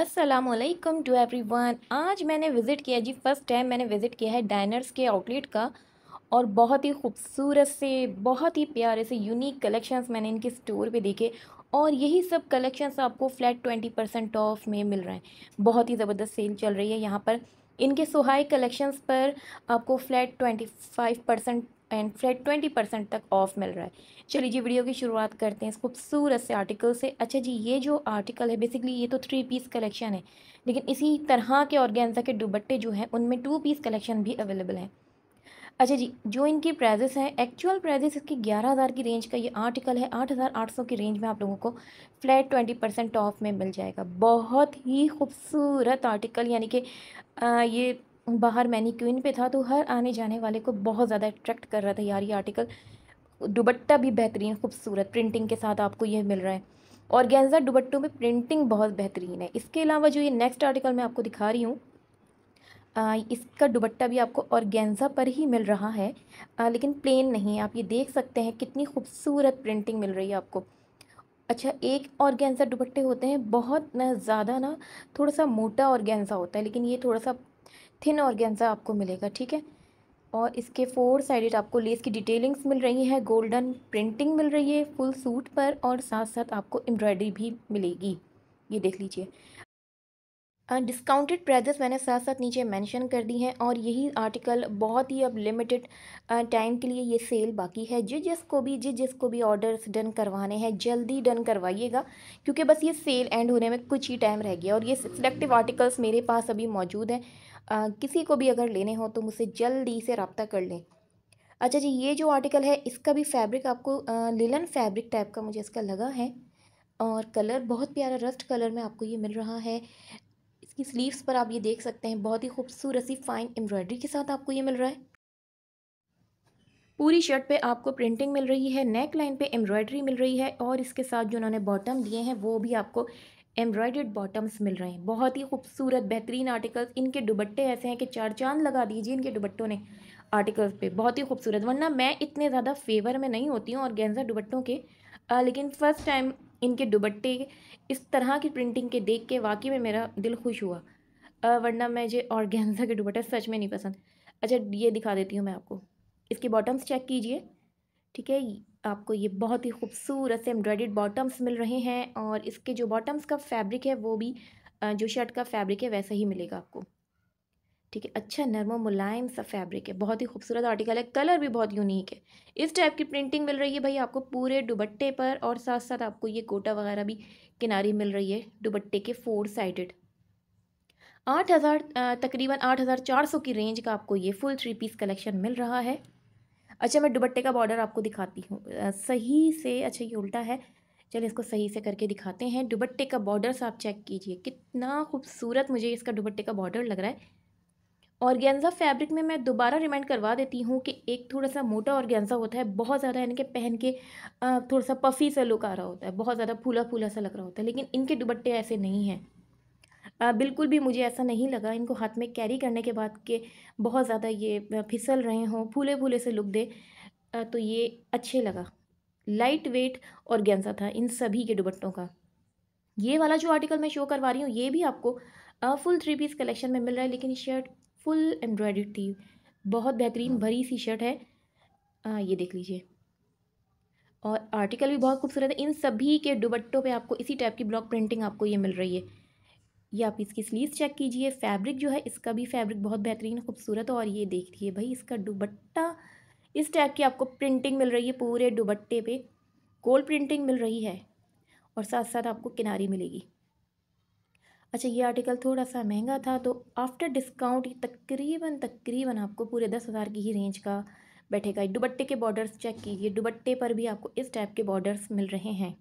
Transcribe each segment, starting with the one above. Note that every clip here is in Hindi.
असलम टू एवरी वन आज मैंने विज़िट किया जी फ़र्स्ट टाइम मैंने विज़िट किया है डाइनर्स के आउटलेट का और बहुत ही खूबसूरत से बहुत ही प्यारे से यूनिक कलेक्शंस मैंने इनके स्टोर पे देखे और यही सब कलेक्शंस आपको फ्लैट ट्वेंटी परसेंट ऑफ में मिल रहे हैं बहुत ही ज़बरदस्त सेल चल रही है यहाँ पर इनके सुहाई कलेक्शंस पर आपको flat twenty five percent and flat twenty percent तक ऑफ मिल रहा है चलिए जी वीडियो की शुरुआत करते हैं इस खूबसूरत से आर्टिकल से अच्छा जी ये जो आर्टिकल है बेसिकली ये तो थ्री पीस कलेक्शन है लेकिन इसी तरह के ऑर्गेन्जा के दुबट्टे जो हैं उनमें टू पीस कलेक्शन भी अवेलेबल हैं अच्छा जी जो इनकी प्राइजेस हैं एक्चुअल प्राइजेस इसकी ग्यारह हज़ार की रेंज का ये आर्टिकल है आठ हज़ार आठ सौ की रेंज में आप लोगों को फ्लैट ट्वेंटी परसेंट ऑफ में मिल जाएगा बहुत ही खूबसूरत आर्टिकल यानी कि ये बाहर मैनी क्वीन पे था तो हर आने जाने वाले को बहुत ज़्यादा अट्रैक्ट कर रहा था यार ये आर्टिकल दुबट्टा भी बेहतरीन खूबसूरत प्रिंटिंग के साथ आपको यह मिल रहा है और गेंजा दुबट्टों में प्रिंटिंग बहुत बेहतरीन है इसके अलावा जो ये नेक्स्ट आर्टिकल मैं आपको दिखा रही हूँ इसका दुबट्टा भी आपको और गेंजा पर ही मिल रहा है आ, लेकिन प्लेन नहीं है आप ये देख सकते हैं कितनी खूबसूरत प्रिंटिंग मिल रही है आपको अच्छा एक और गेंजा दुपट्टे होते हैं बहुत ना ज़्यादा ना थोड़ा सा मोटा और गेंजा होता है लेकिन ये थोड़ा सा थिन ऑर्गेन्जा आपको मिलेगा ठीक है और इसके फोर साइडेड आपको लेस की डिटेलिंग्स मिल रही है गोल्डन प्रिंटिंग मिल रही है फुल सूट पर और साथ साथ आपको एम्ब्रॉयडरी भी मिलेगी ये देख लीजिए डिस्काउंटेड प्राइजेस मैंने साथ साथ नीचे मेंशन कर दी हैं और यही आर्टिकल बहुत ही अब लिमिटेड टाइम के लिए ये सेल बाकी है जिस जिसको भी जिस जिसको भी ऑर्डर्स डन करवाने हैं जल्दी डन करवाइएगा क्योंकि बस ये सेल एंड होने में कुछ ही टाइम रह गया और ये सिलेक्टिव आर्टिकल्स मेरे पास अभी मौजूद हैं आ, किसी को भी अगर लेने हो तो मुझसे जल्दी से रबता कर लें अच्छा जी ये जो आर्टिकल है इसका भी फैब्रिक आपको लिलन फैब्रिक टाइप का मुझे इसका लगा है और कलर बहुत प्यारा रस्ट कलर में आपको ये मिल रहा है इसकी स्लीव्स पर आप ये देख सकते हैं बहुत ही खूबसूरत सी फाइन एम्ब्रॉयडरी के साथ आपको ये मिल रहा है पूरी शर्ट पे आपको प्रिंटिंग मिल रही है नेक लाइन पे एम्ब्रॉयडरी मिल रही है और इसके साथ जो उन्होंने बॉटम दिए हैं वो भी आपको एम्ब्रॉयडर्ड बॉटम्स मिल रहे हैं बहुत ही खूबसूरत बेहतरीन आर्टिकल्स इनके दुबट्टे ऐसे हैं कि चार चांद लगा दीजिए इनके दुबट्टों ने आर्टिकल्स पे बहुत ही खूबसूरत वरना मैं इतने ज़्यादा फेवर में नहीं होती हूँ और गेंजा दुबट्टों के आ, लेकिन फ़र्स्ट टाइम इनके दुबट्टे इस तरह की प्रिंटिंग के देख के वाकई में मेरा दिल खुश हुआ आ, वरना जे और गेंजा के दुबट्टे सच में नहीं पसंद अच्छा ये दिखा देती हूँ मैं आपको इसकी बॉटम्स चेक कीजिए ठीक है आपको ये बहुत ही खूबसूरत से एम्ब्रॉयड बॉटम्स मिल रहे हैं और इसके जो बॉटम्स का फैब्रिक है वो भी जो शर्ट का फैब्रिक है वैसा ही मिलेगा आपको ठीक है अच्छा नरम मुलायम सा फैब्रिक है बहुत ही खूबसूरत आर्टिकल है कलर भी बहुत यूनिक है इस टाइप की प्रिंटिंग मिल रही है भाई आपको पूरे दुबट्टे पर और साथ साथ आपको ये कोटा वगैरह भी किनारी मिल रही है दुबट्टे के फोर साइडेड आठ हज़ार तकरीबन आठ हज़ार चार सौ की रेंज का आपको ये फुल थ्री पीस कलेक्शन मिल रहा है अच्छा मैं दुबट्टे का बॉर्डर आपको दिखाती हूँ सही से अच्छा ये उल्टा है चलिए इसको सही से करके दिखाते हैं दुबट्टे का बॉर्डर आप चेक कीजिए कितना खूबसूरत मुझे इसका दुबट्टे का बॉर्डर लग रहा है और गेंजा फैब्रिक में मैं दोबारा रिमाइंड करवा देती हूँ कि एक थोड़ा सा मोटा और गेंजा होता है बहुत ज़्यादा यानी कि पहन के थोड़ा सा पफी सा लुक आ रहा होता है बहुत ज़्यादा फूला फूला सा लग रहा होता है लेकिन इनके दुबट्टे ऐसे नहीं हैं बिल्कुल भी मुझे ऐसा नहीं लगा इनको हाथ में कैरी करने के बाद के बहुत ज़्यादा ये फिसल रहे हों फूले फूले से लुक दे तो ये अच्छे लगा लाइट वेट और गेंजा था इन सभी के दुबट्टों का ये वाला जो आर्टिकल मैं शो करवा रही हूँ ये भी आपको फुल थ्री पीस कलेक्शन में मिल रहा है लेकिन शर्ट फुल एम्ब्रॉयडरी थी बहुत बेहतरीन हाँ। भरी सी शर्ट है आ, ये देख लीजिए और आर्टिकल भी बहुत खूबसूरत है इन सभी के दुबट्टों पे आपको इसी टाइप की ब्लॉक प्रिंटिंग आपको ये मिल रही है ये आप इसकी स्लीव चेक कीजिए फैब्रिक जो है इसका भी फैब्रिक बहुत बेहतरीन खूबसूरत और ये देख देखिए भाई इसका दुबट्टा इस टाइप की आपको प्रिंटिंग मिल रही है पूरे दुबट्टे पे गोल्ड प्रिंटिंग मिल रही है और साथ साथ आपको किनारी मिलेगी अच्छा ये आर्टिकल थोड़ा सा महंगा था तो आफ्टर डिस्काउंट तकरीबन तकरीबन आपको पूरे दस हज़ार की ही रेंज का बैठेगा दुबट्टे के बॉर्डर्स चेक कीजिए दुबट्टे पर भी आपको इस टाइप के बॉर्डर्स मिल रहे हैं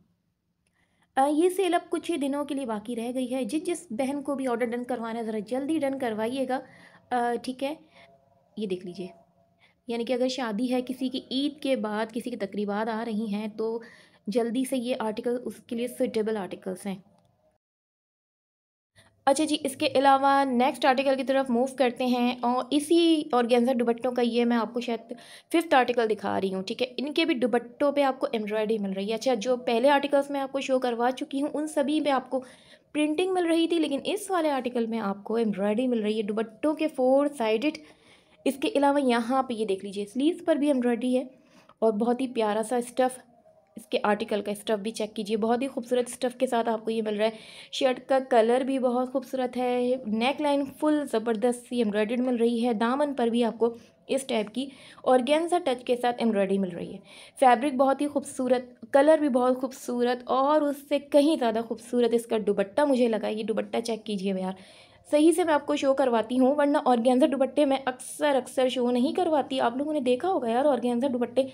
ये सेल अब कुछ ही दिनों के लिए बाकी रह गई है जिस जिस बहन को भी ऑर्डर डन करवाना है ज़रा जल्दी डन करवाइएगा ठीक है ये देख लीजिए यानी कि अगर शादी है किसी की ईद के बाद किसी की तकरीबा आ रही हैं तो जल्दी से ये आर्टिकल उसके लिए सूटेबल आर्टिकल्स हैं अच्छा जी इसके अलावा नेक्स्ट आर्टिकल की तरफ मूव करते हैं और इसी गेंजर दुबट्टों का ये मैं आपको शायद फिफ्थ आर्टिकल दिखा रही हूँ ठीक है इनके भी दुबट्टों पे आपको एम्ब्रॉयडरी मिल रही है अच्छा जो पहले आर्टिकल्स मैं आपको शो करवा चुकी हूँ उन सभी पे आपको प्रिंटिंग मिल रही थी लेकिन इस वाले आर्टिकल में आपको एम्ब्रॉयडरी मिल रही है दुबट्टों के फोर साइडेड इसके अलावा यहाँ पर ये देख लीजिए स्लीव पर भी एम्ब्रॉयडरी है और बहुत ही प्यारा सा स्टफ़ इसके आर्टिकल का स्टफ़ भी चेक कीजिए बहुत ही खूबसूरत स्टफ़ के साथ आपको ये मिल रहा है शर्ट का कलर भी बहुत खूबसूरत है नेक लाइन फुल ज़बरदस्त सी एम्ब्रॉयड मिल रही है दामन पर भी आपको इस टाइप की ऑर्गेन्जा टच के साथ एम्ब्रॉयडरी मिल रही है फैब्रिक बहुत ही खूबसूरत कलर भी बहुत खूबसूरत और उससे कहीं ज़्यादा खूबसूरत इसका दुबट्टा मुझे लगा ये दुबट्टा चेक कीजिए यार सही से मैं आपको शो करवाती हूँ वरना ऑर्गेंजा दुपट्टे मैं अक्सर अक्सर शो नहीं करवाती आप लोगों ने देखा होगा यार ऑर्गेंजा दुपट्टे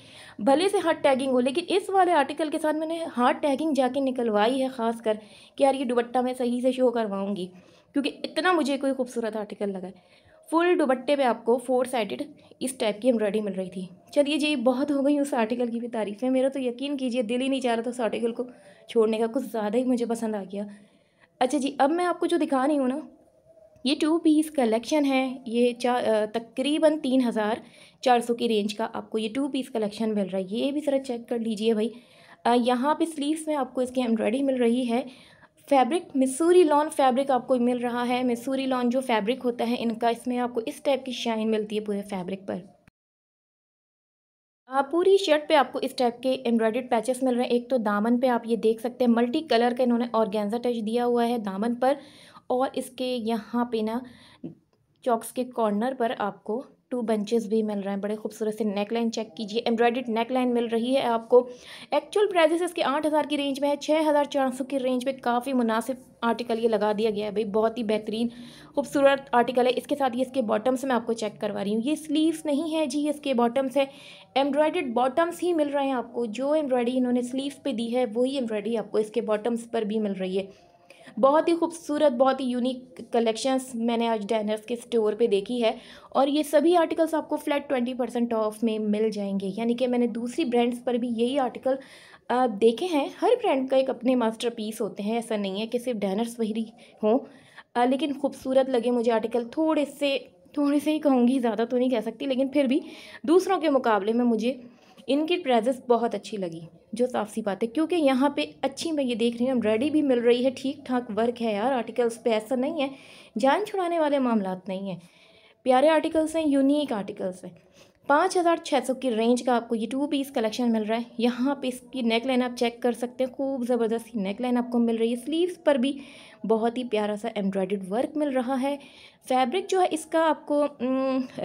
भले से हार्ट टैगिंग हो लेकिन इस वाले आर्टिकल के साथ मैंने हार्ट टैगिंग जाके निकलवाई है ख़ास कर कि यार ये दुपट्टा मैं सही से शो करवाऊँगी क्योंकि इतना मुझे कोई खूबसूरत आर्टिकल लगा है फुल दुपट्टे पे आपको फोर साइडेड इस टाइप की एम्ब्रॉयडरी मिल रही थी चलिए जी बहुत हो गई उस आर्टिकल की भी तारीफ़ें मेरा तो यकीन कीजिए दिल ही नहीं चाह रहा था उस आर्टिकल को छोड़ने का कुछ ज़्यादा ही मुझे पसंद आ गया अच्छा जी अब मैं आपको जो दिखा रही हूँ ना ये टू पीस कलेक्शन है ये तकरीबन तीन हज़ार चार सौ की रेंज का आपको ये टू पीस कलेक्शन मिल रहा है ये भी ज़रा चेक कर लीजिए भाई यहाँ पे स्लीव्स में आपको इसकी एम्ब्रॉयडरी मिल रही है फैब्रिक मिसूरी लॉन फैब्रिक आपको मिल रहा है मिसूरी लॉन जो फैब्रिक होता है इनका इसमें आपको इस टाइप की शाइन मिलती है पूरे फैब्रिक पर पूरी शर्ट पे आपको इस टाइप के एम्ब्रॉयडर्ड पैचेस मिल रहे हैं एक तो दामन पे आप ये देख सकते हैं मल्टी कलर का इन्होंने ऑर्गेंजा टच दिया हुआ है दामन पर और इसके यहाँ पे ना चॉक्स के कॉर्नर पर आपको टू बंचेस भी मिल रहे हैं बड़े खूबसूरत से नेक लाइन चेक कीजिए एम्ब्रॉयड नेक लाइन मिल रही है आपको एक्चुअल प्राइजेस इसके आठ हज़ार की रेंज में है छः हज़ार चार सौ की रेंज में काफ़ी मुनासिब आर्टिकल ये लगा दिया गया है भाई बहुत ही बेहतरीन खूबसूरत आर्टिकल है इसके साथ ये इसके बॉटम्स मैं आपको चेक करवा रही हूँ ये स्लीव्स नहीं है जी इसके बॉटम्स है एम्ब्रॉयडेड बॉटम्स ही मिल रहे हैं आपको जो एम्ब्रॉयडरी इन्होंने स्लीवस पे दी है वही एम्ब्रॉयडरी आपको इसके बॉटम्स पर भी मिल रही है बहुत ही खूबसूरत बहुत ही यूनिक कलेक्शंस मैंने आज डैनर्स के स्टोर पे देखी है और ये सभी आर्टिकल्स आपको फ्लैट ट्वेंटी परसेंट ऑफ में मिल जाएंगे यानी कि मैंने दूसरी ब्रांड्स पर भी यही आर्टिकल देखे हैं हर ब्रांड का एक अपने मास्टर होते हैं ऐसा नहीं है कि सिर्फ डैनर्स वही हों लेकिन खूबसूरत लगे मुझे आर्टिकल थोड़े से थोड़े से ही कहूँगी ज़्यादा तो नहीं कह सकती लेकिन फिर भी दूसरों के मुकाबले में मुझे इनकी प्राइजेस बहुत अच्छी लगी जो साफ सी बात है क्योंकि यहाँ पे अच्छी मैं ये देख रही हूँ रेडी भी मिल रही है ठीक ठाक वर्क है यार आर्टिकल्स पे ऐसा नहीं है जान छुड़ाने वाले मामला नहीं है प्यारे आर्टिकल्स हैं यूनिक आर्टिकल्स हैं पाँच हज़ार छः सौ की रेंज का आपको ये टू पीस कलेक्शन मिल रहा है यहाँ पे इसकी नेक लाइन आप चेक कर सकते हैं खूब ज़बरदस्त नेक लाइन आपको मिल रही है स्लीव्स पर भी बहुत ही प्यारा सा एम्ब्रॉयड वर्क मिल रहा है फैब्रिक जो है इसका आपको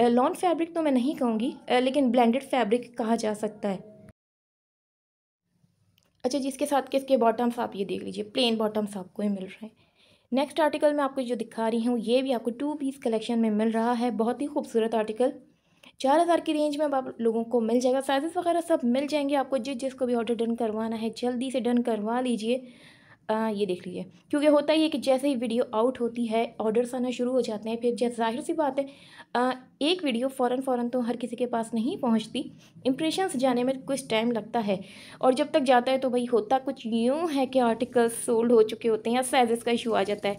लॉन फैब्रिक तो मैं नहीं कहूँगी लेकिन ब्लेंडेड फैब्रिक कहा जा सकता है अच्छा जिसके साथ के इसके बॉटम्स आप ये देख लीजिए प्लेन बॉटम्स आपको ही मिल रहे हैं नेक्स्ट आर्टिकल मैं आपको जो दिखा रही हूँ ये भी आपको टू पीस कलेक्शन में मिल रहा है बहुत ही खूबसूरत आर्टिकल चार हज़ार की रेंज में आप लोगों को मिल जाएगा साइज़ वगैरह सब मिल जाएंगे आपको जिस जिसको भी ऑर्डर डन करवाना है जल्दी से डन करवा लीजिए आ, ये देख लीजिए क्योंकि होता ही है कि जैसे ही वीडियो आउट होती है ऑर्डर्स आना शुरू हो जाते हैं फिर जैसे जाहिर सी बात है आ, एक वीडियो फ़ौरन फ़ौरन तो हर किसी के पास नहीं पहुंचती इंप्रेशन जाने में कुछ टाइम लगता है और जब तक जाता है तो भाई होता कुछ यूँ है कि आर्टिकल्स सोल्ड हो चुके होते हैं या साइज़ का इशू आ जाता है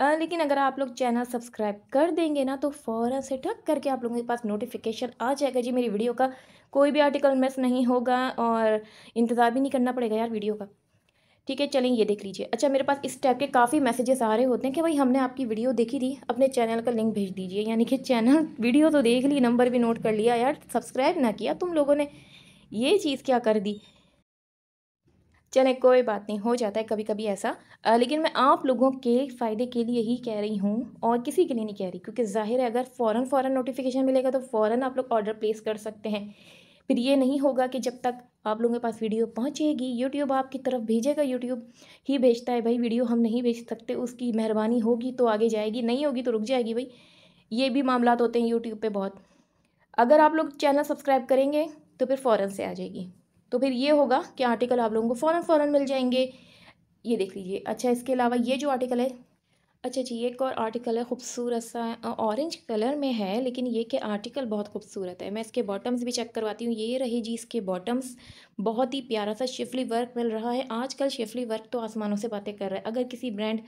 आ, लेकिन अगर आप लोग चैनल सब्सक्राइब कर देंगे ना तो फ़ौरन से ठक करके आप लोगों के पास नोटिफिकेशन आ जाएगा जी मेरी वीडियो का कोई भी आर्टिकल मिस नहीं होगा और इंतज़ार भी नहीं करना पड़ेगा यार वीडियो का ठीक है चलें ये देख लीजिए अच्छा मेरे पास इस टाइप के काफ़ी मैसेजेस आ रहे होते हैं कि भाई हमने आपकी वीडियो देखी थी अपने चैनल का लिंक भेज दीजिए यानी कि चैनल वीडियो तो देख ली नंबर भी नोट कर लिया यार सब्सक्राइब ना किया तुम लोगों ने ये चीज़ क्या कर दी चले कोई बात नहीं हो जाता है कभी कभी ऐसा आ, लेकिन मैं आप लोगों के फ़ायदे के लिए ही कह रही हूँ और किसी के लिए नहीं कह रही क्योंकि ज़ाहिर है अगर फ़ौरन फ़ौरन नोटिफिकेशन मिलेगा तो फ़ौरन आप लोग ऑर्डर प्लेस कर सकते हैं फिर ये नहीं होगा कि जब तक आप लोगों के पास वीडियो पहुँचेगी यूट्यूब आपकी तरफ भेजेगा यूट्यूब ही भेजता है भाई वीडियो हम नहीं भेज सकते उसकी मेहरबानी होगी तो आगे जाएगी नहीं होगी तो रुक जाएगी भाई ये भी मामला होते हैं यूट्यूब पर बहुत अगर आप लोग चैनल सब्सक्राइब करेंगे तो फिर फ़ौरन से आ जाएगी तो फिर ये होगा कि आर्टिकल आप लोगों को फ़ौरन फ़ौरन मिल जाएंगे ये देख लीजिए अच्छा इसके अलावा ये जो आर्टिकल है अच्छा जी एक और आर्टिकल है खूबसूरत सा ऑरेंज कलर में है लेकिन ये के आर्टिकल बहुत खूबसूरत है मैं इसके बॉटम्स भी चेक करवाती हूँ ये रही जी इसके बॉटम्स बहुत ही प्यारा सा शिफली वर्क मिल रहा है आजकल शिफली वर्क तो आसमानों से बातें कर रहा है अगर किसी ब्रांड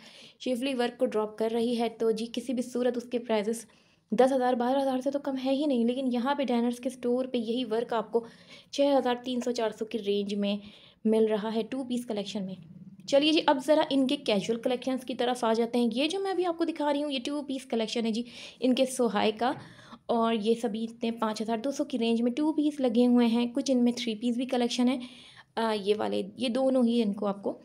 शिफली वर्क को ड्रॉप कर रही है तो जी किसी भी सूरत उसके प्राइजेस दस हज़ार बारह हज़ार से तो कम है ही नहीं लेकिन यहाँ पे डाइनर्स के स्टोर पे यही वर्क आपको छः हज़ार तीन सौ चार सौ की रेंज में मिल रहा है टू पीस कलेक्शन में चलिए जी अब ज़रा इनके कैजुअल कलेक्शंस की तरफ आ जाते हैं ये जो मैं अभी आपको दिखा रही हूँ ये टू पीस कलेक्शन है जी इनके सोहाई का और ये सभी इतने पाँच हज़ार दो सौ की रेंज में टू पीस लगे हुए हैं कुछ इनमें थ्री पीस भी कलेक्शन है आ, ये वाले ये दोनों ही इनको आपको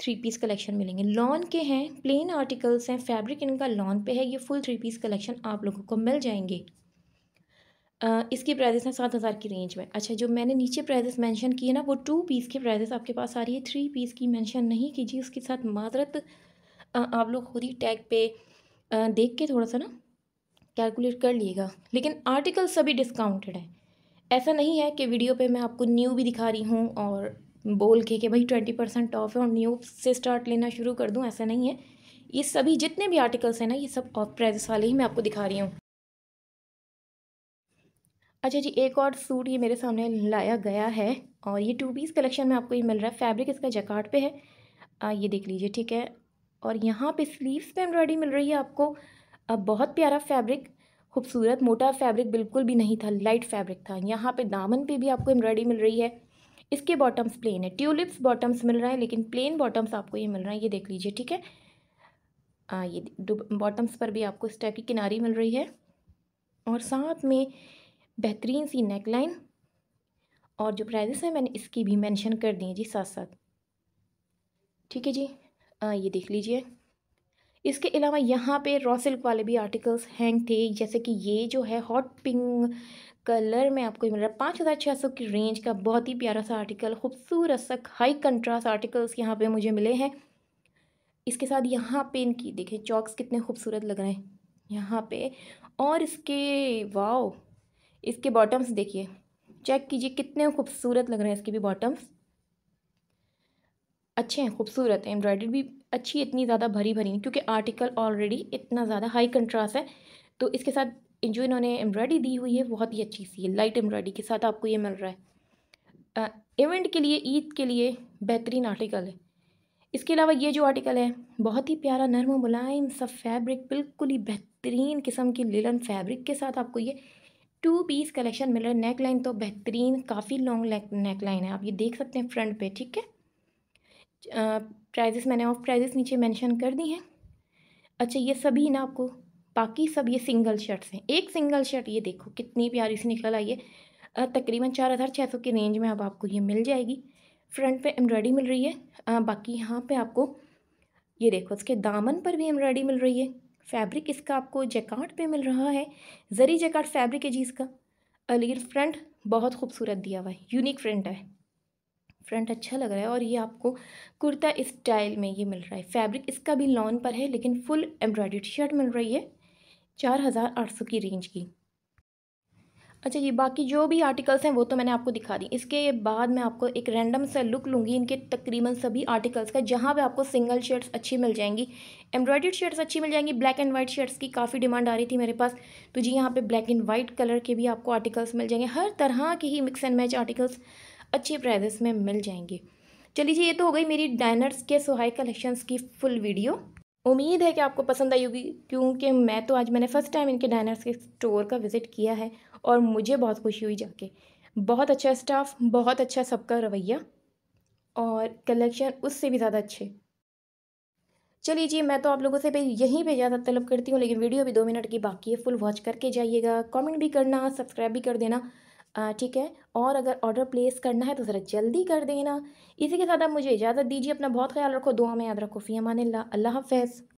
थ्री पीस कलेक्शन मिलेंगे लॉन के हैं प्लेन आर्टिकल्स हैं फैब्रिक इनका लॉन पे है ये फुल थ्री पीस कलेक्शन आप लोगों को मिल जाएंगे इसके प्राइजेस हैं सात हज़ार की रेंज में अच्छा जो मैंने नीचे प्राइजेस मेंशन किए ना वो टू पीस के प्राइजेस आपके पास आ रही है थ्री पीस की मेंशन नहीं कीजिए उसके साथ माजरत आप लोग खुद ही टैग पे आ, देख के थोड़ा सा ना कैलकुलेट कर लिएगा लेकिन आर्टिकल सभी डिस्काउंटेड हैं ऐसा नहीं है कि वीडियो पे मैं आपको न्यू भी दिखा रही हूँ और बोल के कि भाई ट्वेंटी परसेंट ऑफ है और न्यू से स्टार्ट लेना शुरू कर दूँ ऐसा नहीं है ये सभी जितने भी आर्टिकल्स हैं ना ये सब ऑफ प्राइजेस वाले ही मैं आपको दिखा रही हूँ अच्छा जी एक और सूट ये मेरे सामने लाया गया है और ये टू पीस कलेक्शन में आपको ये मिल रहा है फैब्रिक इसका जैकार्ड पे है आ, ये देख लीजिए ठीक है और यहाँ पे स्लीव्स पे एम्ब्रॉयडरी मिल रही है आपको अब बहुत प्यारा फैब्रिक खूबसूरत मोटा फैब्रिक बिल्कुल भी नहीं था लाइट फैब्रिक था यहाँ पे दामन पे भी आपको एम्ब्रॉयडरी मिल रही है इसके बॉटम्स प्लेन है ट्यूलिप्स बॉटम्स मिल रहा है लेकिन प्लेन बॉटम्स आपको ये मिल रहा है ये देख लीजिए ठीक है आ, ये बॉटम्स पर भी आपको इस टाइप की किनारी मिल रही है और साथ में बेहतरीन सी नेकलाइन और जो प्राइजेस हैं मैंने इसकी भी मैंशन कर दी है जी साथ साथ ठीक है जी आ, ये देख लीजिए इसके अलावा यहाँ पे रॉ सिल्क वाले भी आर्टिकल्स हैंग थे जैसे कि ये जो है हॉट पिंक कलर में आपको मिल रहा है पाँच हज़ार छः सौ की रेंज का बहुत ही प्यारा सा आर्टिकल खूबसूरत सा हाई कंट्रास्ट आर्टिकल्स यहाँ पे मुझे मिले हैं इसके साथ यहाँ पे इनकी देखें चॉक्स कितने खूबसूरत लग रहे हैं यहाँ पे और इसके वाओ इसके बॉटम्स देखिए चेक कीजिए कितने खूबसूरत लग रहे हैं इसके भी बॉटम्स अच्छे हैं खूबसूरत हैं एम्ब्रॉयडरी भी अच्छी इतनी ज़्यादा भरी भरी क्योंकि आर्टिकल ऑलरेडी इतना ज़्यादा हाई कंट्रास्ट है तो इसके साथ जो इन्होंने एम्ब्रॉयडरी दी हुई है बहुत ही अच्छी सी है लाइट एम्ब्रॉयडरी के साथ आपको ये मिल रहा है इवेंट के लिए ईद के लिए बेहतरीन आर्टिकल है इसके अलावा ये जो आर्टिकल है बहुत ही प्यारा नरम मुलायम सब फैब्रिक बिल्कुल ही बेहतरीन किस्म की लिलन फैब्रिक के साथ आपको ये टू पीस कलेक्शन मिल रहा है नेक लाइन तो बेहतरीन काफ़ी लॉन्ग नेक लाइन है आप ये देख सकते हैं फ्रंट पे ठीक है प्राइजेस मैंने ऑफ प्राइजेस नीचे मेंशन कर दी हैं अच्छा ये सभी ना आपको बाकी सब ये सिंगल शर्ट्स हैं एक सिंगल शर्ट ये देखो कितनी प्यारी सी निकल आई है तकरीबन चार हज़ार छः सौ की रेंज में अब आपको ये मिल जाएगी फ्रंट पे एम्ब्रॉयडरी मिल रही है आ, बाकी यहाँ पे आपको ये देखो इसके दामन पर भी एम्ब्रॉयडरी मिल रही है फैब्रिक इसका आपको जैकार्ड पे मिल रहा है जरी जैकार्ड फैब्रिक है जी इसका अलीर फ्रंट बहुत खूबसूरत दिया हुआ है यूनिक फ्रंट है फ्रंट अच्छा लग रहा है और ये आपको कुर्ता स्टाइल में ये मिल रहा है फैब्रिक इसका भी लॉन पर है लेकिन फुल एम्ब्रॉयड शर्ट मिल रही है चार हज़ार आठ सौ की रेंज की अच्छा जी बाकी जो भी आर्टिकल्स हैं वो तो मैंने आपको दिखा दी इसके बाद मैं आपको एक रैंडम सा लुक लूँगी इनके तकरीबन सभी आर्टिकल्स का जहाँ पे आपको सिंगल शर्ट्स अच्छी मिल जाएंगी एम्ब्रॉयडर्ड शर्ट्स अच्छी मिल जाएंगी ब्लैक एंड वाइट शर्ट्स की काफ़ी डिमांड आ रही थी मेरे पास तो जी यहाँ पर ब्लैक एंड वाइट कलर के भी आपको आर्टिकल्स मिल जाएंगे हर तरह के ही मिक्स एंड मैच आर्टिकल्स अच्छे प्राइजेस में मिल जाएंगे चलिए जी ये तो हो गई मेरी डाइनर्स के सोहाई कलेक्शंस की फुल वीडियो उम्मीद है कि आपको पसंद आई होगी क्योंकि मैं तो आज मैंने फ़र्स्ट टाइम इनके डाइनर्स के स्टोर का विज़िट किया है और मुझे बहुत खुशी हुई जाके बहुत अच्छा स्टाफ बहुत अच्छा सबका रवैया और कलेक्शन उससे भी ज़्यादा अच्छे चलिए जी मैं तो आप लोगों से भी यहीं पे ज़्यादा तलब करती हूँ लेकिन वीडियो भी दो मिनट की बाकी है फुल वॉच करके जाइएगा कमेंट भी करना सब्सक्राइब भी कर देना ठीक है और अगर ऑर्डर प्लेस करना है तो ज़रा जल्दी कर देना इसी के साथ आप मुझे इजाज़त दीजिए अपना बहुत ख्याल रखो दुआ में याद रखो फ़ी अमान अल्लाह हाफ़